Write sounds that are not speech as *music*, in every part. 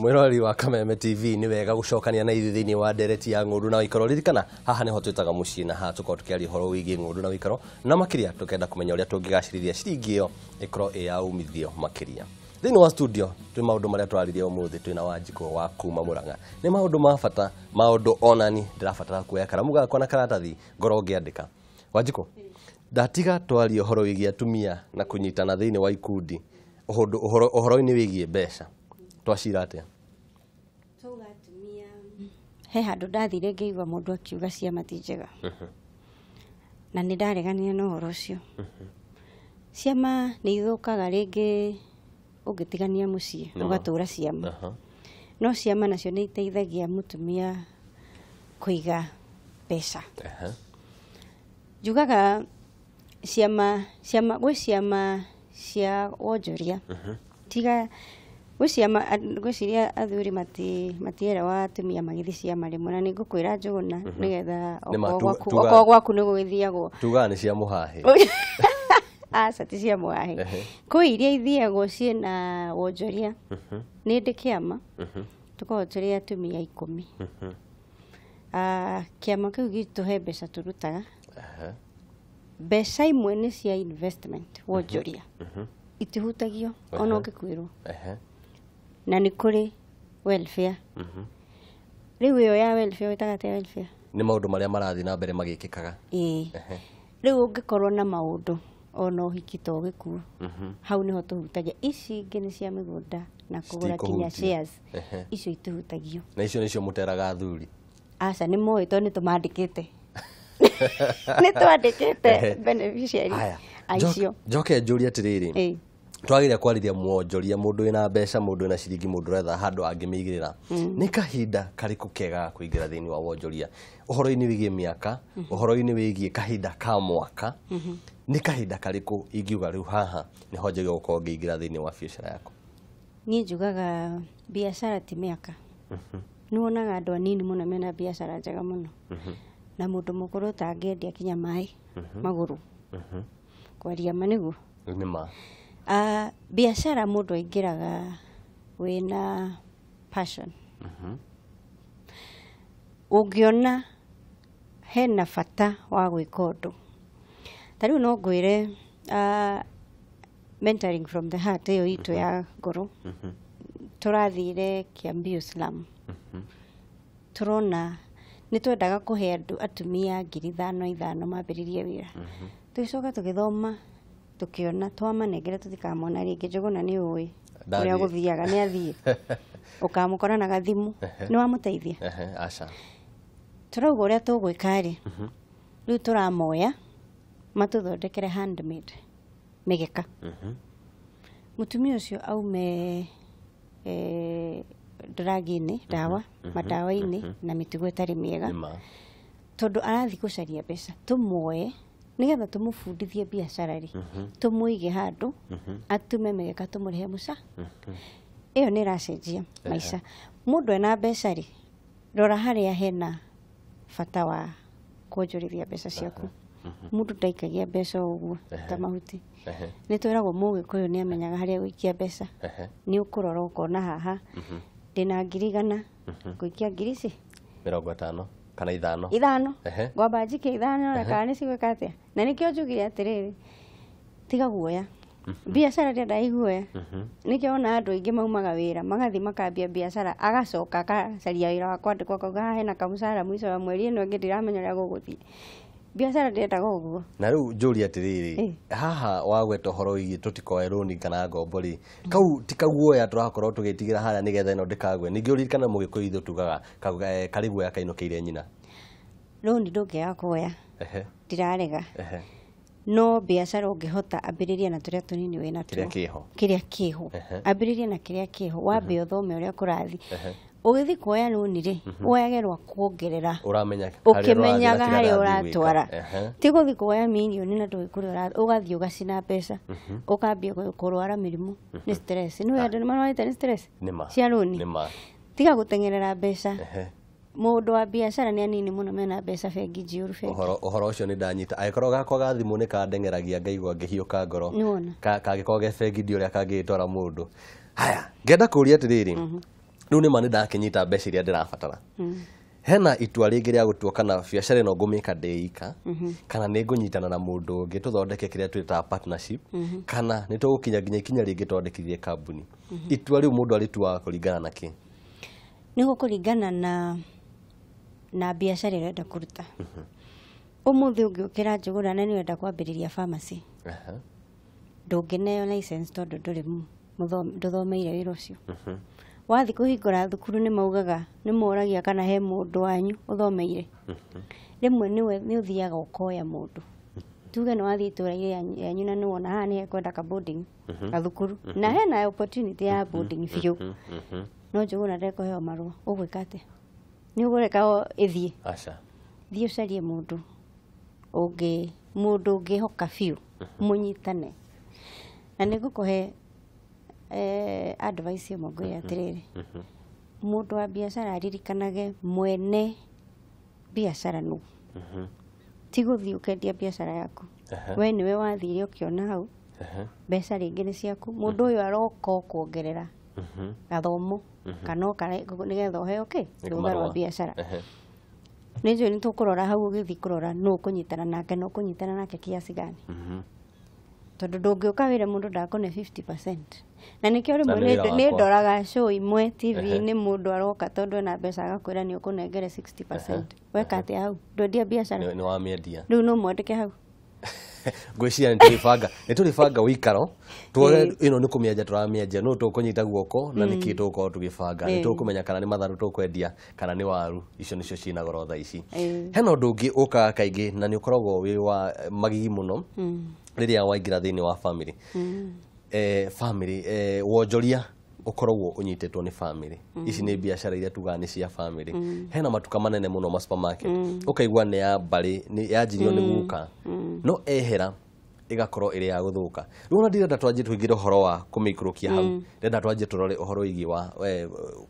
mwirori wa kameme tv nä wega gå cokania na ithu thä wa ndereti ya ng'å ndu na wikaro ririkana haha nä ho twä taga må ciä na haha tå korwo tå kä aria å horo wä giä ng'å ndu na wikaro na makä ria tå kenda kå menya å rä a tå ngä gacirithia ciringi ä yo ä korwo ä ya umithio makä ria thä wa studio twä maå ndå marä a twararithia å må thä twä na wanjikå wa kuma må ranga nä maå ndå ma bata maå ndå onani ndä rabatara kuoya karamu gakwa na karatathi ngorwo ngä andä ka wanjikå ndatiga twaria å horo wä giä atumia na kå nyitana thä inä wa ikundi å horo-inä wä giä mbeca twacira atĩa twauga atumia he handå ndathire igua må ndå akiuga ciama ti njega na nä ndareganire na å horo å cio ciama nä ithå kaga rä ngä å ngä tigania må ciä å gatå ra ciama no ciama nacio nä iteithagia må tumia kå iga mbeca njugaga ciama ciama gwĩ ciama cia wonjoria tiga gwĩcia ngwĩciria athuri matierawa atumia magithi ciama rĩmwe na nĩ ngũkwĩra njũgũna mhm. nĩgetha oko gwaku nĩ gwĩthiagwo tugaga ni cia mũhahĩ *laughs* aca ti cia mũhahĩ kwĩ iria ithiagwo na wonjoria ama mhm. tå kĩama mhm. tå tũrĩ atumia ama kä u gitũ he mbeca rutaga mbeca imwe nĩ cia investment wonjoria itihutagio ona rwo na nä kå rä welfare mhm. rä u ä yo ya welfare ä tagatĩa welfare nä maå ndå marä a marathiä na mbere magä kä kaga rä u å ngä korwo na maå ndå ona hiki to gä kuo mhm. hau nä ho tå hutagia ici ingä nä cia mä gå nda na kå gå ra kinya icio itå hutagio na icio nä cio må teraga thuri aca nä moä to nä tå mandä kä te nä twandä kä te njoke njå rie atä rä rä twagire kwarithia mwonjoria mundu ina mbeca mundu ina shiringi mundu retha handu angimigirira mm. ni kahinda kariku kega kuingira thini wa wonjoria uhoro-ini wigie miaka uhoro-ini mm-hmm. wigie kahinda ka mwaka mm-hmm. ni kahinda kariku ingiuga riu haha ni ho njagĩrĩirwo ngiingira thini wa biacara yako ni njugaga biacara ti miaka mm-hmm. ni wonaga andũ anini muno mena biacara njega muno mm -hmm. na mũndũ mũkũrũ ũtangĩendia kinya mai maguru kwaria ma nĩguo nĩ ma uh, ah, biacara mundu aingiraga wina passion uh mm-hmm. -huh. ungiona hena fata wa gwika undu tariu no ngwire uh, ah, mentoring from the heart iyo itu uh -huh. ya mm-hmm. ngoro uh mm-hmm. -huh. turathire kiambiu slam uh -huh. turona nä twendaga kå he atumia ngiri ithano ithano mambä rä rie wä ra tå tukiona twamanengera tutikamwona rĩngĩ njũgũna nĩ ũĩ kũrĩa gũthiaga nĩ athiĩ *laughs* ũkamũkora na gathimu karä rä u tå ramoya matå thondekere mä geka handmade mhm. tumia å cio aume e, dragi-inĩ mhm. ndawa mhm. madawa-inĩ na mä ega tondå arathi gå caria mbeca moe nigetha tumubundithie biacara rĩ mhm. tumuige handå mhm. atume megeka tumurehe muca ä mhm. yo nä ĩracenjia maica mũndũ ena mbeca rora rora harĩa hena bata wa kuonjorithia mbeca ciaku mũndũ ndaikagia mbeca ũguo ta mahuti nĩ twĩragwo mũgĩkũyũ nĩ amenyaga harĩa gũikia mbeca nĩ ũkũrora ũkona haha ndĩna ngiri igana ngũikia ngiri ici mĩrongo ĩtano kana ithano ithano ngwamba njike ithano na kana nicigwĩka atĩa na nĩkĩo njugire rä tiga guoya mhm. biacara ndaiguoya iguoya mhm. kä ona andå aingä maumaga ra magathi makambia biacara agacoka akacaria wĩra wakwa kwandĩkwo akauga haha hena kamũcara mũico wa mweri rä a ndiramenya gå thiä biacara ndiendaga ũguo na rĩu njũria atĩrĩrĩ haha wagweta ũhoro wĩgiĩ tũtikoe rũni kana ngombo rĩ kau ti kaguoya tũrakorwo tũgĩtigĩra harĩa nĩgetha ĩno ndĩkagwe ningĩ ũririkana mũgĩkũyũ ithu tugaga eh, karĩ guoya kainũkĩire nyina rũni ndũngĩaga kuoya ndirarega no biacara ũngĩhota ambĩrĩria na tũrĩa tu wĩna tuo kĩrĩa kĩho ambĩrĩria na kĩrĩa kĩho wambe ũthome ũrĩa kũrathi ũgĩthiĩ kuoya rũni rĩ mhm. woyage rwa kuongerera ũkĩmenyaga harĩa ũratwara ti gũthiĩ kuoya mirioni na ndũĩ kũrĩa ũgathiĩ ũgacina mbeca mhm. ũkambia kũrwara mirimu mhm. ni stress ni nĩ andũ ah. nĩ marwarĩte ni stress cia rũni tiga gũteng'erera mbeca mũndũ wa biashara ni anini muno mena mbeca bengi njiũru ũhoro ũcio nĩ ndanyita angĩkorwo gakwa ga thimũ nĩ kandeng'eragia ngaigua ngĩhiũka ngoro kangĩkorwo ge bengi ndi ũrĩa kangĩtwara mũndũ haya ngenda kũria atĩrĩrĩ u nä ma nä ndakinyita mbeca iria ndä rabatara hena itua rĩngĩ rĩa gũtua kana biacara ĩno ngũmĩka ndĩ ika mm -hmm. kana nĩ ngũnyitana na mũndũ ũngĩ tũthondeke kĩrĩa twĩtaga partnership twä -hmm. kana nĩ tũgũkinya nginya ikinya rĩngĩ twandĩkithie kambuni itua rĩu mũndũ arĩtuaga kũringana na kĩ nĩ gũkũringana na na biacara ĩrenda kũruta ũmũthĩ ũngĩũkĩra njũgũra na nĩ ũrenda kwambĩrĩria pharmacy uh -huh. ndũngĩneo license tondũ ndũrĩ ndũthomeire wĩra ũcio mhm wathi kuhingura thukuru ni maugaga ni moragia kana he mundu wanyu ũthomeire mm-hmm. rĩmwe ni uthiaga ukoya mundu mm-hmm. tuge nĩ wathiĩ itũra rĩanyu na nĩwona haha nĩ hekwenda ka boarding gathukuru mm-hmm. na hena opportunity ya boarding biũ no njũgũna ndekũheo marũa ũgwĩka atĩa nĩ ũgũreka ĩthiĩ thiĩ ũcarie mũndũ mundu mũndũ ũngĩhoka biũ munyitane na ni ngũkũhe eh, advice ĩmwe ngwĩra mm-hmm. atĩrĩrĩ mm-hmm. mũndũ wa biacara aririkanage mwene biacara nũ mm-hmm. ti gũthiĩ ũkendia biacara yaku we nĩwe wathire ũkĩona hau mbeca rĩngĩ nĩ ciaku mũndũ ũyũ aroka kuongerera gathomo kana oka nĩgetha ũheo kĩ rũtha rwa biacara nĩ njũĩ nĩ tũkũrora hau ũgĩthiĩ kũrora nũ ũkũnyitana nake na ũkũnyitana nake kiasi gani tondå ndå ngä å ka wä re må ndå ndakå 50 na nä kä o rä mwe nä ndoraga show imwe tv nä må ndå aroka tondå ena mbeca agakwä ra nä å kå nengere weka atä hau ndwendia biacara rä u no mwandä ke hau ngwiciria nitulibanga nitulibanga wikaro tuone ino nikumienja ä no nyita guoko na nä tå kå menya kana ni matharu kwendia kana ni waru icio nä cio ciä tha ici hena ngä å kaga kaingä na ni koragwo wä wa magigi muno ra thä thiini wa family mm. eh family eh wonjoria ukoragwo unyitetwo ni family mm. ici ni biashara iria tugaga ni cia family mm. hena matuka manene muno ma supermarket mm. ukaigua ni ya mbari ni yanjirio ni mm. guka mm. no ehera igakorwo ĩrĩ ya gũthũka rĩu ona ndirenda twanjie tũingĩre uhoro wa kia hau mm. ndĩrenda twanjie tũrore uhoro igi wa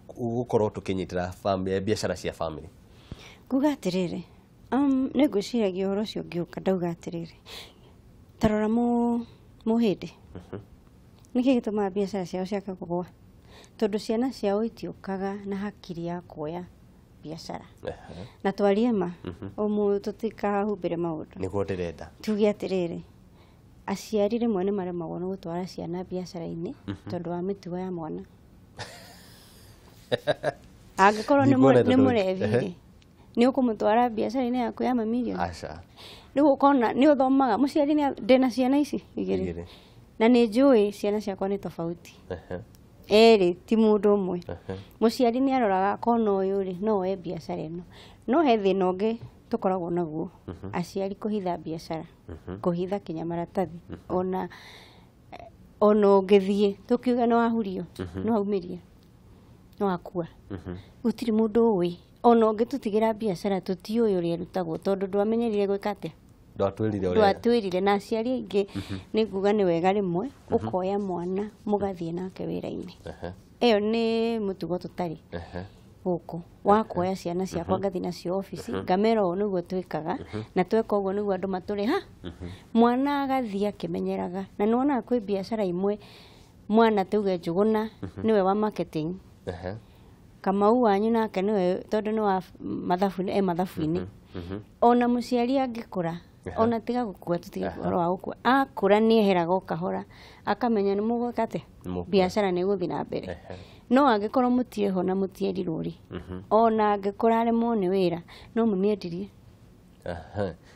gũkorwo family biashara cia family nguga tirire um, nĩ ngwĩciragia uhoro cio ngiuka ndauga tirire tarora mũhĩndĩ mhm. nĩ kĩ gĩtũmaga biacara ciao ciaka kũgũa tondå ciana ciao itiåkaga na hakiri ya kuoya biacara na twarie ma mhm. tå tikahumbä re maå ndå nä ndä renda tuge atä rä rä aciari rä mwe nä maremagwo nä gå twara ciana biacara-inä mhm. tondå wa mä tugo ya mwana *laughs* angä korwo nä må revi nä å kå må twara biacara-inä yaku ya mamirioni rä u å nä å thomaga må ciari ndä na ciana ici igä rä na nä njå ä ciana ciakwa nä tofauti eri ti mũndũ ũmwe mũciari nĩ aroraga kona ũyũ rĩ no oe biacara no no he thĩna ũngĩ tũkoragwo naguo aciari kũhitha biacara kũhitha kinya maratathi ona ona ũngĩthiĩ tũkiuga no wahurio no aumĩria no akua gũtirĩ mũndũ ũĩ ona ũngĩtũtigĩra biacara tũtiũĩ ũrĩa ĩrutagwo tondũ ndwamenyerire gwĩka atĩa ndatwirire na aciari aingĩ mhm. nĩ nguga nĩ wega rĩmwe mhm. ũkoya mwana mũgathiĩ nake wĩra-inĩ ĩyo nĩ mũtugo tũtarĩ gũkũ wakuoya ciana ciakwa mhm. ngathi nacio ofici ngamera ũũ nĩguo twĩkaga na tweka ũguo nĩguo andũ matũrĩ ha mwana agathiĩ akĩmenyeraga na nĩwonaga kwĩ biacara imwe mwana tuge njũgũna nĩwe wa marketing kamau wanyu nake nĩwe tondũ nĩ wa mathabu e mathabu-inĩ ona mũciari angĩkũra ona tiga gukua tutige horo wa gukua akura ni eheraga kahora akamenya ni mugweka ate biacara ni guthi na mbere no angikorwo mutieho na mutierirwo ri mhm. ona angikora mone wira no mumiendirie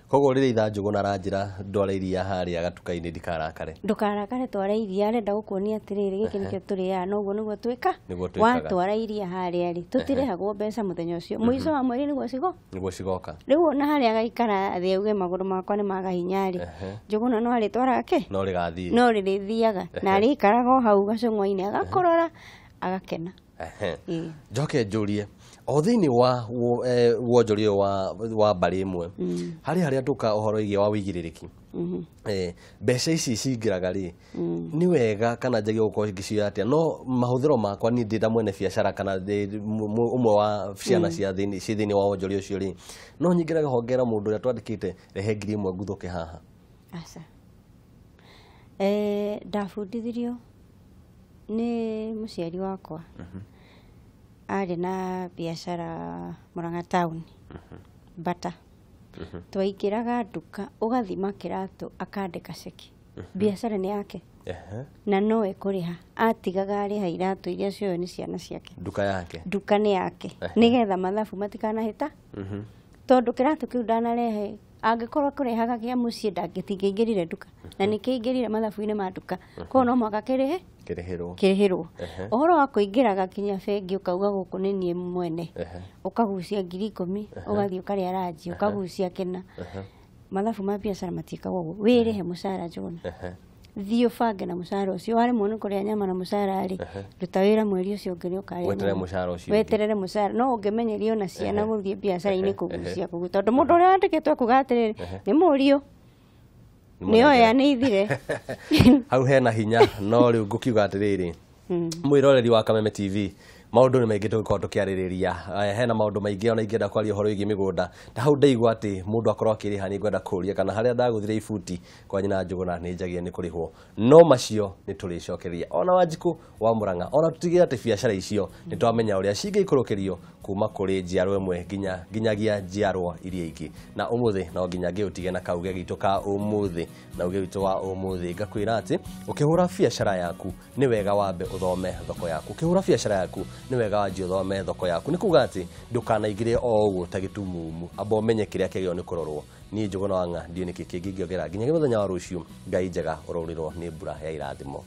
koguo rä itha njå na ranjä ndware iria harä a gatuka-inä ndikarakare ndåkarakare twara iria arenda gå kuonia atä rä rä gä kä nä kä tå rä aga noguo nä guo twä ka watwara iria harä a rä tå hagwo mbeca må thenya å cio må ico wa mhm. mweri nä guo cigo nä guo cigoka rä u ona harä a gaikara thä auge magå rå makwa nä maga hinyarä njå na no arä twarake no rä gathiä no rä rä thiaga na arä ikaraga o hau gacå ng'wa-inä agakå rora agakena njoke njurie o thini wa e, wonjoria wa wa mbari imwe hari mm. hari atuka uhoro igie wa wigiririki mm-hmm. e, mbeca ici cingiraga ri mm. ni wega kana njagie gukorwo ngicioya atia no mahuthiro makwa ni ndi ta mwene biacara kana umwe wa ciana mm. cia thini ci thini wa wonjoria ucio ri no nyingiraga hongera mundu uria twandikite rehe ngiri imwe nguthuke haha aca eh ndabundithirio må ciari wakwa arä na biacara Murang'a taũni bata raga nduka kä ratå akandĩka ceki biacara nä yake na rä ha atigaga ha iratå iria cioyo nä ciana ciake nduka yake nduka nĩ yake ta tondå kä ratå kä u ndanarehe angĩkorwo akũrehaga gĩa mũciĩ rire nduka na rire mathabu inä ma nduka koguo no rä he kirihirwo uhoro wa kuingiraga kinya bengi ukauga guku ni nie mwene ukagucia ngiri ikumi ugathii ukaria ranji ukagucia kena mathabu ma biacara matikagwo guo wirehe mucara njona thiä bange na må cara å cio warä mwo nyama na må cara-rä ruta wä ra mweri å cio å ngä rä no å ngä menyeria ona ciana gå thiä mbiacara-inä kå gucia kå gu tondå må ndå å rä a wandä kä two akuga atä nä må nioya nä ithire hau hena hinya no rä u ngå kiuga atä rä rä hmm. mwä roreri wa kameme tv maundu ni maingi tugikorwo tukiaririria hena maundu maingi ona ingienda kwaria uhoro wigi migunda na hau ndaigua må ndå akorwo akiriha ni ngwenda ria kana ndagå thire ibuti kwa gå na nä njagia rä hwo no macio ni turicokeria ona wanjikå wa muranga ona tutigire atä biacara icio nä twamenya kä rio kuma kuri njiarwa imwe nginya nginyagia njiarwa iria ingi na umuthi no nginya utige na kauge gito ka umuthi na uge witu wa umuthi ngakwira ati ukihura biacara yaku ni wega wambe uthome thoko yaku ukihura biacara yaku ni wega wanjie uthome thoko yaku ni kuga ati ndukanaigire o uguo ta gitumumu amba umenye kiria kegio ni kurorwo niä njå wang'a ndio ni kä kä ngä ngä ongerera wa rå ciå ngai njega å rorirwo mbura ya irathimo